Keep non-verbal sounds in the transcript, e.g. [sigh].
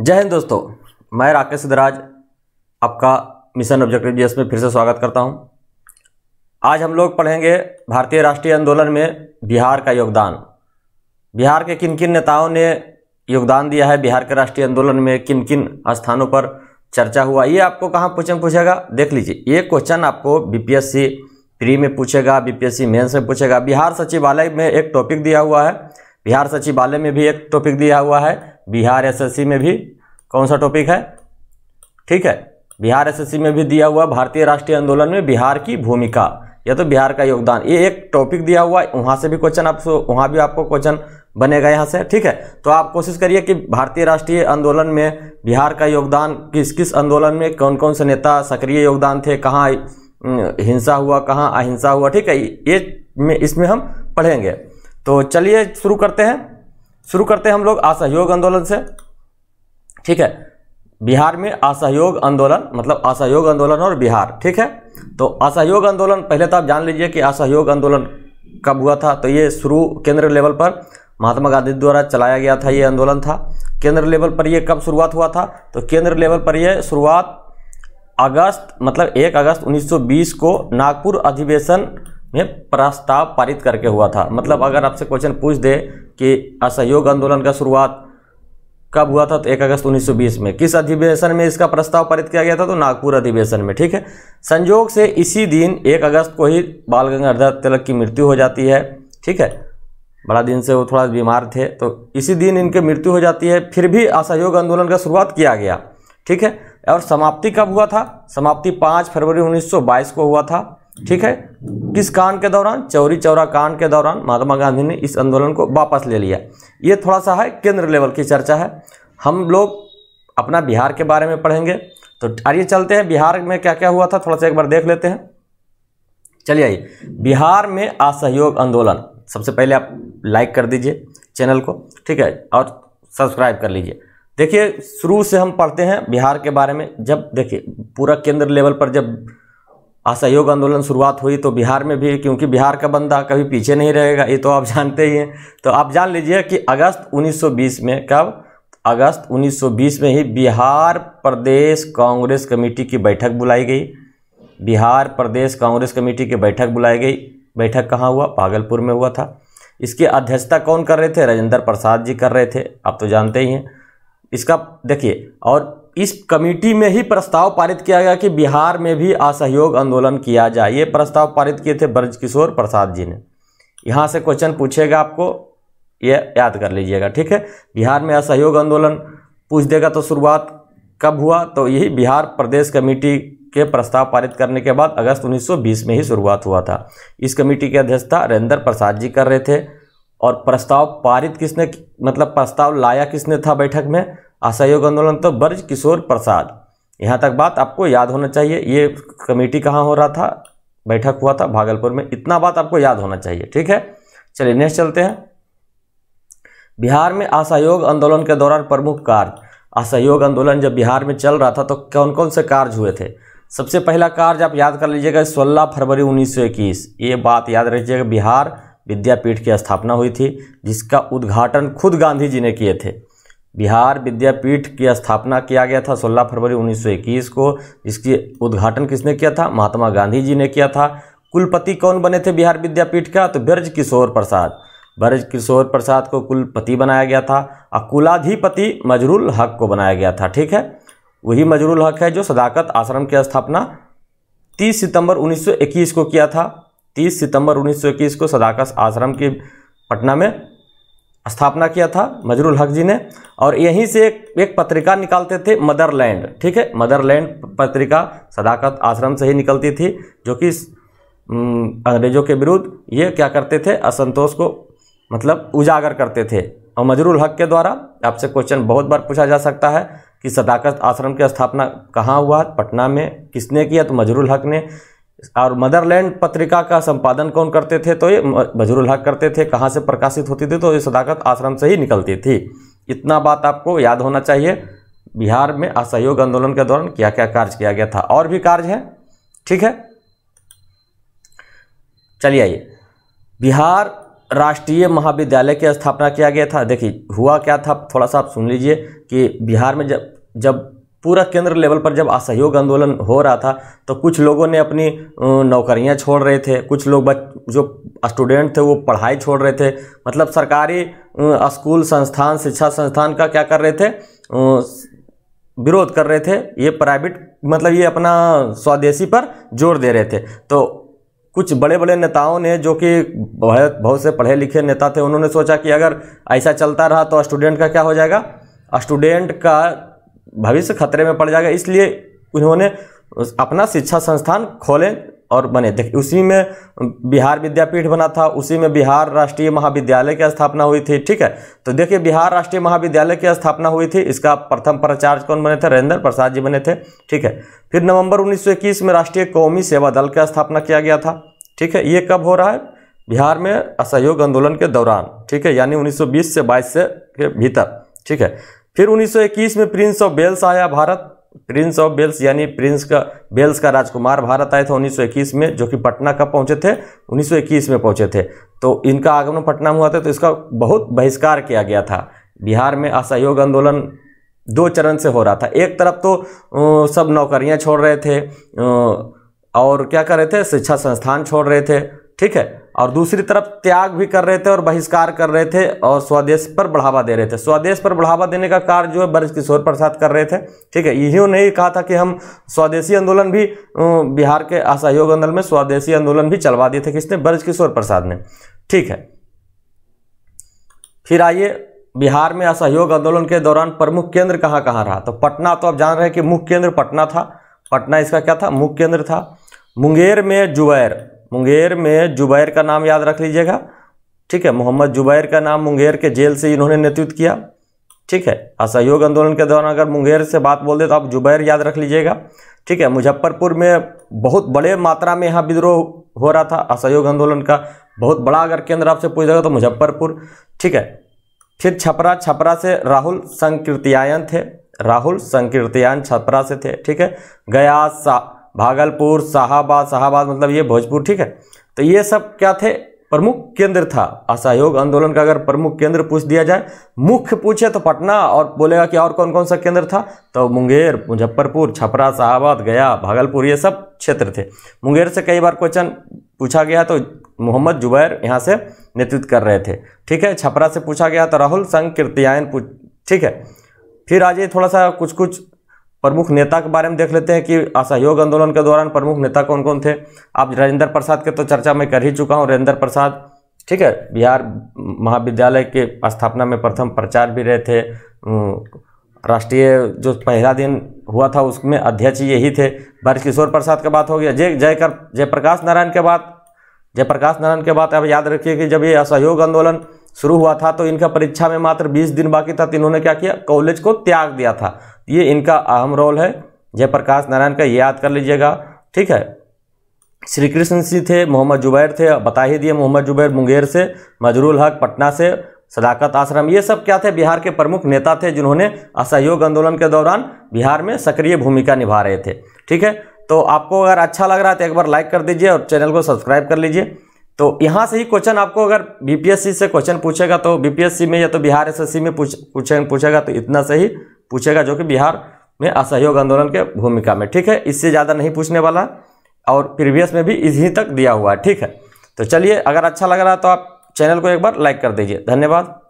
जय हिंद दोस्तों मैं राकेश सिद्धराज आपका मिशन ऑब्जेक्टिव जीएस में फिर से स्वागत करता हूं आज हम लोग पढ़ेंगे भारतीय राष्ट्रीय आंदोलन में बिहार का योगदान बिहार के किन किन नेताओं ने योगदान दिया है बिहार के राष्ट्रीय आंदोलन में किन किन स्थानों पर चर्चा हुआ ये आपको कहाँ क्वेश्चन पूछेगा देख लीजिए ये क्वेश्चन आपको बीपीएससी प्री में पूछेगा बीपीएससी मेन्स में पूछेगा बिहार सचिवालय में एक टॉपिक दिया हुआ है बिहार सचिवालय में भी एक टॉपिक दिया हुआ है बिहार एसएससी में भी कौन सा टॉपिक है ठीक है बिहार एसएससी में भी दिया हुआ भारतीय राष्ट्रीय आंदोलन में बिहार की भूमिका या तो बिहार का योगदान ये एक टॉपिक दिया हुआ है वहाँ से भी क्वेश्चन आप वहाँ भी आपको क्वेश्चन बनेगा यहाँ से ठीक है तो आप कोशिश करिए कि भारतीय राष्ट्रीय आंदोलन में बिहार का योगदान किस किस आंदोलन में कौन कौन से नेता सक्रिय योगदान थे कहाँ हिंसा हुआ कहाँ अहिंसा हुआ ठीक है ये में इसमें हम पढ़ेंगे तो चलिए शुरू करते हैं शुरू करते हैं हम लोग असहयोग आंदोलन से ठीक है बिहार में असहयोग आंदोलन मतलब असहयोग आंदोलन और बिहार ठीक है तो असहयोग आंदोलन पहले तो आप जान लीजिए कि असहयोग आंदोलन कब हुआ था तो ये शुरू केंद्र लेवल पर महात्मा गांधी द्वारा चलाया गया था ये आंदोलन था केंद्र लेवल पर ये कब शुरुआत हुआ था तो केंद्र लेवल पर ये शुरुआत अगस्त मतलब 1 अगस्त 1920 को नागपुर अधिवेशन में प्रस्ताव पारित करके हुआ था मतलब अगर आपसे क्वेश्चन पूछ दे कि असहयोग आंदोलन का शुरुआत कब हुआ था तो एक अगस्त 1920 में किस अधिवेशन में इसका प्रस्ताव पारित किया गया था तो नागपुर अधिवेशन में ठीक है संयोग से इसी दिन एक अगस्त को ही बाल गंगाधर तिलक की मृत्यु हो जाती है ठीक है बड़ा दिन से वो थोड़ा बीमार थे तो इसी दिन इनकी मृत्यु हो जाती है फिर भी असहयोग आंदोलन का शुरुआत किया गया ठीक है और समाप्ति कब हुआ था समाप्ति पाँच फरवरी 1922 को हुआ था ठीक है किस कांड के दौरान चौरी चौरा कांड के दौरान महात्मा गांधी ने इस आंदोलन को वापस ले लिया ये थोड़ा सा है केंद्र लेवल की चर्चा है हम लोग अपना बिहार के बारे में पढ़ेंगे तो आइए चलते हैं बिहार में क्या क्या हुआ था थोड़ा सा एक बार देख लेते हैं चलिए आइए बिहार में असहयोग आंदोलन सबसे पहले आप लाइक कर दीजिए चैनल को ठीक है और सब्सक्राइब कर लीजिए देखिए शुरू से हम पढ़ते हैं बिहार के बारे में जब देखिए पूरा केंद्र लेवल पर जब असहयोग आंदोलन शुरुआत हुई तो बिहार में भी क्योंकि बिहार का बंदा कभी पीछे नहीं रहेगा ये तो आप [laughs] जानते ही हैं तो आप जान लीजिए कि अगस्त 1920 में कब अगस्त 1920 में ही बिहार प्रदेश कांग्रेस कमेटी की बैठक बुलाई गई बिहार प्रदेश कांग्रेस कमेटी की बैठक बुलाई गई बैठक कहाँ हुआ पागलपुर में हुआ था इसकी अध्यक्षता कौन कर रहे थे राजेंद्र प्रसाद जी कर रहे थे आप तो जानते ही हैं इसका देखिए और इस कमेटी में ही प्रस्ताव पारित किया गया कि बिहार में भी असहयोग आंदोलन किया जाए ये प्रस्ताव पारित किए थे ब्रजकिशोर प्रसाद जी ने यहाँ से क्वेश्चन पूछेगा आपको ये याद कर लीजिएगा ठीक है बिहार में असहयोग आंदोलन पूछ देगा तो शुरुआत कब हुआ तो यही बिहार प्रदेश कमेटी के प्रस्ताव पारित करने के बाद अगस्त 1920 में ही शुरुआत हुआ था इस कमेटी की अध्यक्षता रेंद्र प्रसाद जी कर रहे थे और प्रस्ताव पारित किसने मतलब प्रस्ताव लाया किसने था बैठक में असहयोग आंदोलन तो ब्रज किशोर प्रसाद यहाँ तक बात आपको याद होना चाहिए ये कमेटी कहाँ हो रहा था बैठक हुआ था भागलपुर में इतना बात आपको याद होना चाहिए ठीक है चलिए नेक्स्ट चलते हैं बिहार में असहयोग आंदोलन के दौरान प्रमुख कार्य असहयोग आंदोलन जब बिहार में चल रहा था तो कौन कौन से कार्य हुए थे सबसे पहला कार्य आप याद कर लीजिएगा सोलह फरवरी इक्कीस ये बात याद रखिएगा बिहार विद्यापीठ की स्थापना हुई थी जिसका उद्घाटन खुद गांधी जी ने किए थे बिहार विद्यापीठ की स्थापना किया गया था 16 फरवरी 1921 को इसकी उद्घाटन किसने किया था महात्मा गांधी जी ने किया था कुलपति कौन बने थे बिहार विद्यापीठ का तो ब्रज किशोर प्रसाद ब्रज किशोर प्रसाद को कुलपति बनाया गया था और कुलाधिपति मजरुल हक को बनाया गया था ठीक है वही मजरुल हक है जो सदाकत आश्रम की स्थापना तीस सितंबर उन्नीस को किया था तीस सितंबर उन्नीस को सदाकत आश्रम की पटना में स्थापना किया था मजरुल हक जी ने और यहीं से एक, एक पत्रिका निकालते थे मदरलैंड ठीक है मदरलैंड पत्रिका सदाकत आश्रम से ही निकलती थी जो कि अंग्रेजों के विरुद्ध ये क्या करते थे असंतोष को मतलब उजागर करते थे और मजरुल हक के द्वारा आपसे क्वेश्चन बहुत बार पूछा जा सकता है कि सदाकत आश्रम की स्थापना कहाँ हुआ पटना में किसने किया तो मजरुल हक ने और मदरलैंड पत्रिका का संपादन कौन करते थे तो ये बजरुल हक करते थे कहाँ से प्रकाशित होती थी तो ये सदाकत आश्रम से ही निकलती थी इतना बात आपको याद होना चाहिए बिहार में असहयोग आंदोलन के दौरान क्या क्या कार्य किया गया था और भी कार्य है ठीक है चलिए आइए बिहार राष्ट्रीय महाविद्यालय की स्थापना किया गया था देखिए हुआ क्या था थोड़ा सा आप सुन लीजिए कि बिहार में जब जब पूरा केंद्र लेवल पर जब असहयोग आंदोलन हो रहा था तो कुछ लोगों ने अपनी नौकरियां छोड़ रहे थे कुछ लोग बच जो स्टूडेंट थे वो पढ़ाई छोड़ रहे थे मतलब सरकारी स्कूल संस्थान शिक्षा संस्थान का क्या कर रहे थे विरोध कर रहे थे ये प्राइवेट मतलब ये अपना स्वदेशी पर जोर दे रहे थे तो कुछ बड़े बड़े नेताओं ने जो कि बहुत बहुत से पढ़े लिखे नेता थे उन्होंने सोचा कि अगर ऐसा चलता रहा तो स्टूडेंट का क्या हो जाएगा स्टूडेंट का भविष्य खतरे में पड़ जाएगा इसलिए उन्होंने अपना शिक्षा संस्थान खोले और बने देखिए उसी में बिहार विद्यापीठ बना था उसी में बिहार राष्ट्रीय महाविद्यालय की स्थापना हुई थी ठीक है तो देखिए बिहार राष्ट्रीय महाविद्यालय की स्थापना हुई थी इसका प्रथम प्राचार्य कौन बने थे रविंद्र प्रसाद जी बने थे ठीक है फिर नवंबर 1921 में राष्ट्रीय कौमी सेवा दल की स्थापना किया गया था ठीक है ये कब हो रहा है बिहार में असहयोग आंदोलन के दौरान ठीक है यानी उन्नीस से बाईस से के भीतर ठीक है फिर 1921 में प्रिंस ऑफ बेल्स आया भारत प्रिंस ऑफ बेल्स यानी प्रिंस का बेल्स का राजकुमार भारत आया था 1921 में जो कि पटना कब पहुंचे थे 1921 में पहुंचे थे तो इनका आगमन पटना में हुआ था तो इसका बहुत बहिष्कार किया गया था बिहार में असहयोग आंदोलन दो चरण से हो रहा था एक तरफ तो सब नौकरियाँ छोड़ रहे थे और क्या कर रहे थे शिक्षा संस्थान छोड़ रहे थे ठीक है और दूसरी तरफ त्याग भी कर रहे थे और बहिष्कार कर रहे थे और स्वदेश पर बढ़ावा दे रहे थे स्वदेश पर बढ़ावा देने का कार्य जो है ब्रज किशोर प्रसाद कर रहे थे ठीक है यही उन्हें कहा था कि हम स्वदेशी आंदोलन भी बिहार के असहयोग आंदोलन में स्वदेशी आंदोलन भी चलवा दिए थे किसने ब्रज किशोर प्रसाद ने ठीक है फिर आइए बिहार में असहयोग आंदोलन के दौरान प्रमुख केंद्र कहाँ कहाँ रहा तो पटना तो आप जान रहे हैं कि मुख्य केंद्र पटना था पटना इसका क्या था मुख्य केंद्र था मुंगेर में जुवैर मुंगेर में जुबैर का नाम याद रख लीजिएगा ठीक है मोहम्मद जुबैर का नाम मुंगेर के जेल से इन्होंने नेतृत्व किया ठीक है असहयोग आंदोलन के दौरान अगर मुंगेर से बात बोल दे तो आप जुबैर याद रख लीजिएगा ठीक है मुजफ्फरपुर में बहुत बड़े मात्रा में यहाँ विद्रोह हो रहा था असहयोग आंदोलन का बहुत बड़ा अगर केंद्र आपसे पूछ जाएगा तो मुजफ्फरपुर ठीक है फिर छपरा छपरा से राहुल संकीर्त्यायन थे राहुल संकीर्तियान छपरा से थे ठीक है गया भागलपुर शाहबाद शाहबाद मतलब ये भोजपुर ठीक है तो ये सब क्या थे प्रमुख केंद्र था असहयोग आंदोलन का अगर प्रमुख केंद्र पूछ दिया जाए मुख्य पूछे तो पटना और बोलेगा कि और कौन कौन सा केंद्र था तो मुंगेर मुजफ्फरपुर छपरा शाहबाद गया भागलपुर ये सब क्षेत्र थे मुंगेर से कई बार क्वेश्चन पूछा गया तो मोहम्मद जुबैर यहाँ से नेतृत्व कर रहे थे ठीक है छपरा से पूछा गया तो राहुल संघ कीर्तियायन ठीक है फिर आज ये थोड़ा सा कुछ कुछ प्रमुख नेता के बारे में देख लेते हैं कि असहयोग आंदोलन के दौरान प्रमुख नेता कौन कौन थे आप राजेंद्र प्रसाद के तो चर्चा मैं कर ही चुका हूँ राजेंद्र प्रसाद ठीक है बिहार महाविद्यालय के स्थापना में प्रथम प्रचार भी रहे थे राष्ट्रीय जो पहला दिन हुआ था उसमें अध्यक्ष यही थे भरत किशोर प्रसाद के बात हो गया जय जय कर जयप्रकाश नारायण के बाद जयप्रकाश नारायण के बाद अब याद रखिए कि जब ये असहयोग आंदोलन शुरू हुआ था तो इनका परीक्षा में मात्र 20 दिन बाकी था तो इन्होंने क्या किया कॉलेज को त्याग दिया था ये इनका अहम रोल है जयप्रकाश नारायण का ये याद कर लीजिएगा ठीक है श्री कृष्ण सिंह थे मोहम्मद जुबैर थे बता ही दिए मोहम्मद जुबैर मुंगेर से मजरूल हक पटना से सदाकत आश्रम ये सब क्या थे बिहार के प्रमुख नेता थे जिन्होंने असहयोग आंदोलन के दौरान बिहार में सक्रिय भूमिका निभा रहे थे ठीक है तो आपको अगर अच्छा लग रहा है तो एक बार लाइक कर दीजिए और चैनल को सब्सक्राइब कर लीजिए तो यहाँ से ही क्वेश्चन आपको अगर बीपीएससी से क्वेश्चन पूछेगा तो बीपीएससी में या तो बिहार एसएससी में पूछ पूछेगा तो इतना सही पूछेगा जो कि बिहार में असहयोग आंदोलन के भूमिका में ठीक है इससे ज़्यादा नहीं पूछने वाला और प्रीवियस में भी इसी तक दिया हुआ है ठीक है तो चलिए अगर अच्छा लग रहा है तो आप चैनल को एक बार लाइक कर दीजिए धन्यवाद